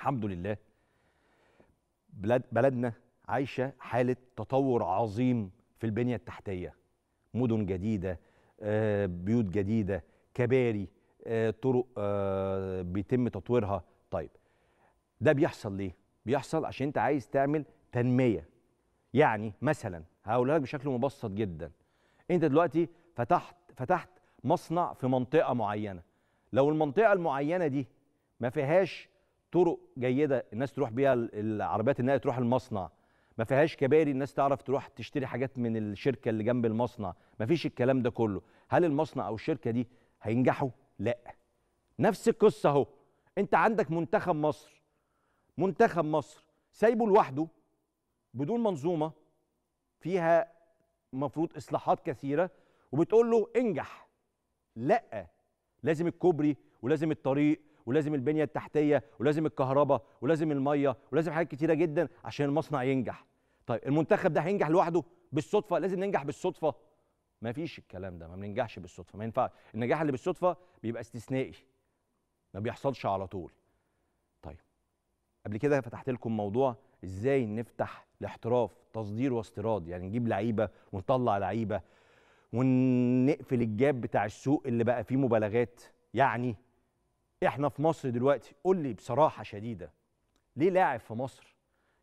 الحمد لله بلد بلدنا عايشه حاله تطور عظيم في البنيه التحتيه مدن جديده آه، بيوت جديده كباري آه، طرق آه، بيتم تطويرها طيب ده بيحصل ليه بيحصل عشان انت عايز تعمل تنميه يعني مثلا هقولها لك بشكل مبسط جدا انت دلوقتي فتحت فتحت مصنع في منطقه معينه لو المنطقه المعينه دي ما فيهاش طرق جيده الناس تروح بيها العربيات انها تروح المصنع ما فيهاش كباري الناس تعرف تروح تشتري حاجات من الشركه اللي جنب المصنع ما فيش الكلام ده كله هل المصنع او الشركه دي هينجحوا لا نفس القصه اهو انت عندك منتخب مصر منتخب مصر سايبه لوحده بدون منظومه فيها مفروض اصلاحات كثيره وبتقول له انجح لا لازم الكوبري ولازم الطريق ولازم البنيه التحتيه ولازم الكهرباء ولازم الميه ولازم حاجات كتيره جدا عشان المصنع ينجح طيب المنتخب ده هينجح لوحده بالصدفه لازم ننجح بالصدفه ما فيش الكلام ده ما بننجحش بالصدفه ما ينفعش النجاح اللي بالصدفه بيبقى استثنائي ما بيحصلش على طول طيب قبل كده فتحت لكم موضوع ازاي نفتح الاحتراف تصدير واستيراد يعني نجيب لعيبه ونطلع لعيبه ونقفل الجاب بتاع السوق اللي بقى فيه مبالغات يعني احنا في مصر دلوقتي قول لي بصراحه شديده ليه لاعب في مصر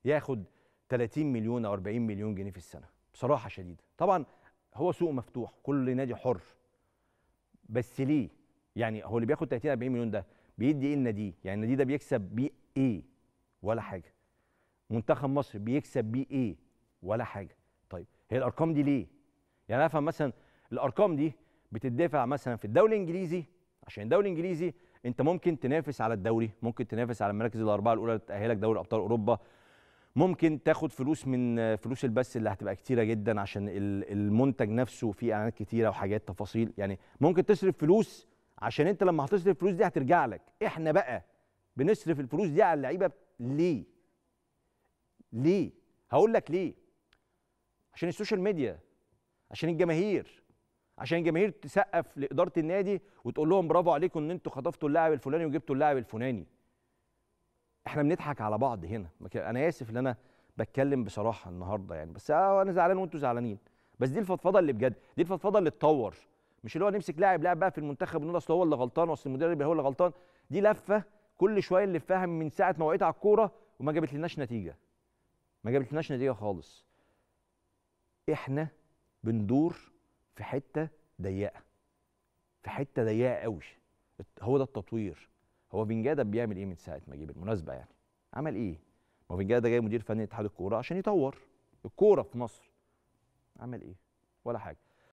ياخد 30 مليون او 40 مليون جنيه في السنه بصراحه شديده طبعا هو سوق مفتوح كل نادي حر بس ليه يعني هو اللي بياخد 30 40 مليون ده بيدي ايه النادي يعني النادي ده بيكسب بيه ايه ولا حاجه منتخب مصر بيكسب بيه ايه ولا حاجه طيب هي الارقام دي ليه يعني افهم مثلا الارقام دي بتدفع مثلا في الدوري الانجليزي عشان الدوري الانجليزي انت ممكن تنافس على الدوري ممكن تنافس على المراكز الاربعه الاولى اللي تاهلك دوري ابطال اوروبا ممكن تاخد فلوس من فلوس البث اللي هتبقى كتيره جدا عشان المنتج نفسه فيه اعلانات كتيره وحاجات تفاصيل يعني ممكن تصرف فلوس عشان انت لما هتصرف الفلوس دي هترجع لك احنا بقى بنصرف الفلوس دي على اللعيبه ليه ليه هقول لك ليه عشان السوشيال ميديا عشان الجماهير عشان الجماهير تسقف لاداره النادي وتقول لهم برافو عليكم ان انتوا خطفتوا اللاعب الفلاني وجبتوا اللاعب الفلاني احنا بنضحك على بعض هنا انا اسف ان انا بتكلم بصراحه النهارده يعني بس آه، انا زعلان وانتوا زعلانين بس دي الفضفضه اللي بجد دي الفضفضه اللي تطور مش اللي هو نمسك لاعب لاعب بقى في المنتخب ونقول اصل هو اللي غلطان واصل المدرب هو اللي غلطان دي لفه كل شويه اللي فاهم من ساعه ما وقعت على الكوره وما جابت لناش نتيجه ما جابت لناش نتيجه خالص احنا بندور في حته ضيقه في حته ضيقه قوي هو ده التطوير هو بنجاده بيعمل ايه من ساعه ما جه بالمناسبه يعني عمل ايه ما هو فينجادا جاي مدير فني اتحاد الكوره عشان يطور الكوره في مصر عمل ايه ولا حاجه